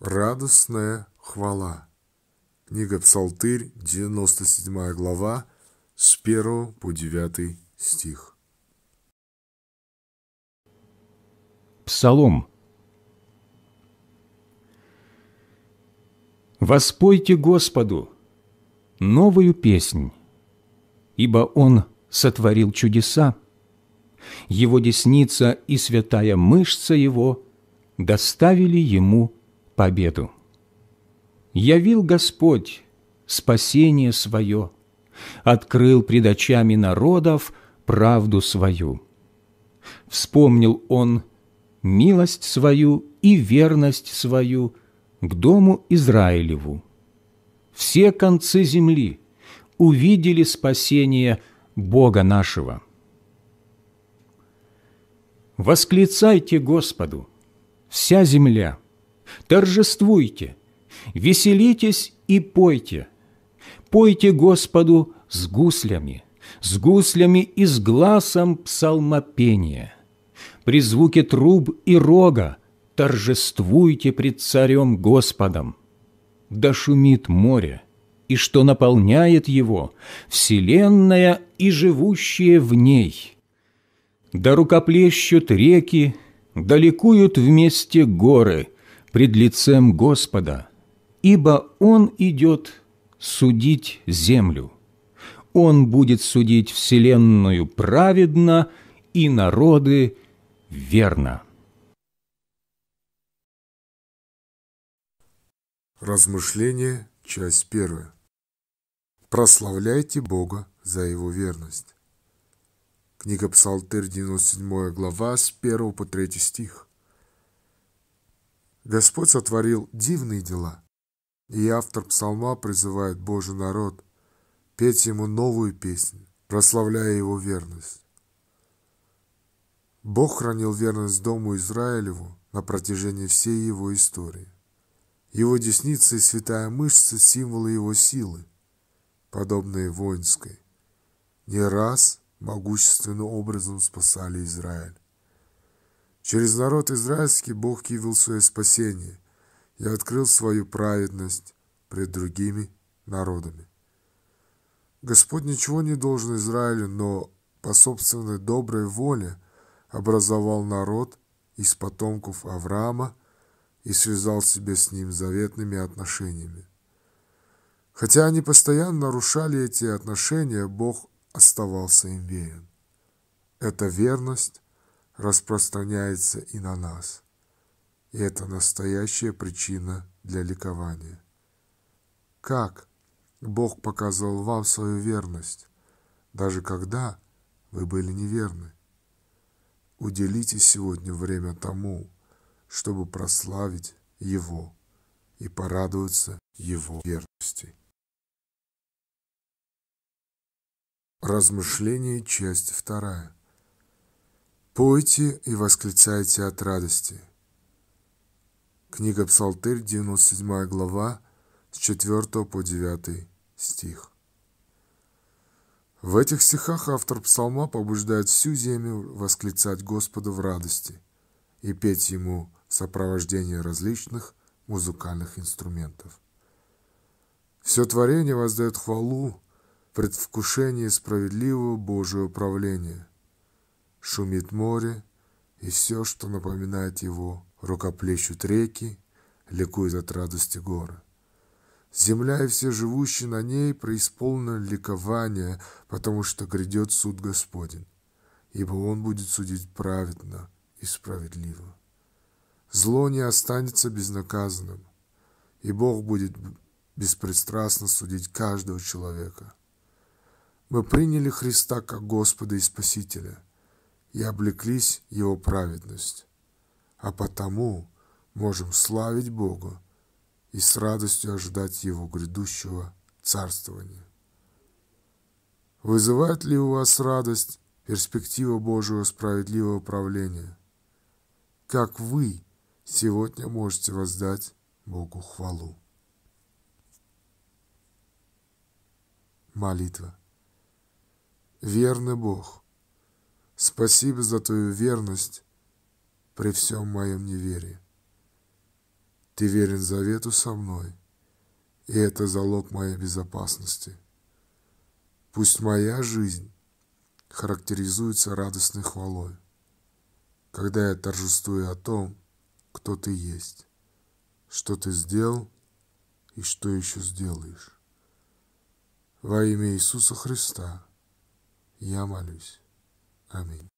Радостная хвала. Книга Псалтырь, 97 глава, с 1 по 9 стих. Псалом. Воспойте Господу новую песнь, ибо Он сотворил чудеса, Его десница и святая мышца Его доставили Ему победу. Явил Господь спасение свое, открыл пред очами народов правду свою. Вспомнил он милость свою и верность свою к дому Израилеву. Все концы земли увидели спасение Бога нашего. Восклицайте Господу, вся земля, торжествуйте, веселитесь и пойте. Пойте Господу с гуслями, с гуслями и с глазом псалмопения. При звуке труб и рога торжествуйте пред Царем Господом. Да шумит море, и что наполняет его, вселенная и живущие в ней. Да рукоплещут реки, да ликуют вместе горы – пред лицем Господа, ибо Он идет судить землю. Он будет судить вселенную праведно и народы верно. Размышление, часть первая. Прославляйте Бога за Его верность. Книга Псалтырь, 97 глава, с 1 по 3 стих. Господь сотворил дивные дела. И автор псалма призывает Божий народ петь ему новую песню, прославляя его верность. Бог хранил верность Дому Израилеву на протяжении всей его истории. Его десница и святая мышца – символы его силы, подобные воинской. Не раз могущественным образом спасали Израиль. Через народ израильский Бог явил свое спасение и открыл свою праведность пред другими народами. Господь ничего не должен Израилю, но по собственной доброй воле образовал народ из потомков Авраама и связал себя с ним заветными отношениями. Хотя они постоянно нарушали эти отношения, Бог оставался им верен. Эта верность распространяется и на нас. И это настоящая причина для ликования. Как Бог показал вам свою верность, даже когда вы были неверны? Уделите сегодня время тому, чтобы прославить Его и порадоваться Его верности. Размышление, часть вторая. Пойте и восклицайте от радости. Книга Псалтырь, 97 глава, с 4 по 9 стих. В этих стихах автор псалма побуждает всю землю восклицать Господу в радости и петь Ему сопровождение различных музыкальных инструментов. Все творение воздает хвалу, предвкушение справедливого Божьего правления шумит море, и все, что напоминает его, рукоплещут реки, ликуют от радости горы. Земля и все живущие на ней преисполнены ликования, потому что грядет суд Господень, ибо Он будет судить праведно и справедливо. Зло не останется безнаказанным, и Бог будет беспристрастно судить каждого человека. Мы приняли Христа как Господа и Спасителя – и облеклись его праведность. А потому можем славить Богу и с радостью ожидать его грядущего царствования. Вызывает ли у вас радость перспектива Божьего справедливого правления? Как вы сегодня можете воздать Богу хвалу? Молитва. Верный Бог, Спасибо за твою верность при всем моем неверии. Ты верен завету со мной, и это залог моей безопасности. Пусть моя жизнь характеризуется радостной хвалой, когда я торжествую о том, кто ты есть, что ты сделал и что еще сделаешь. Во имя Иисуса Христа я молюсь. Amén.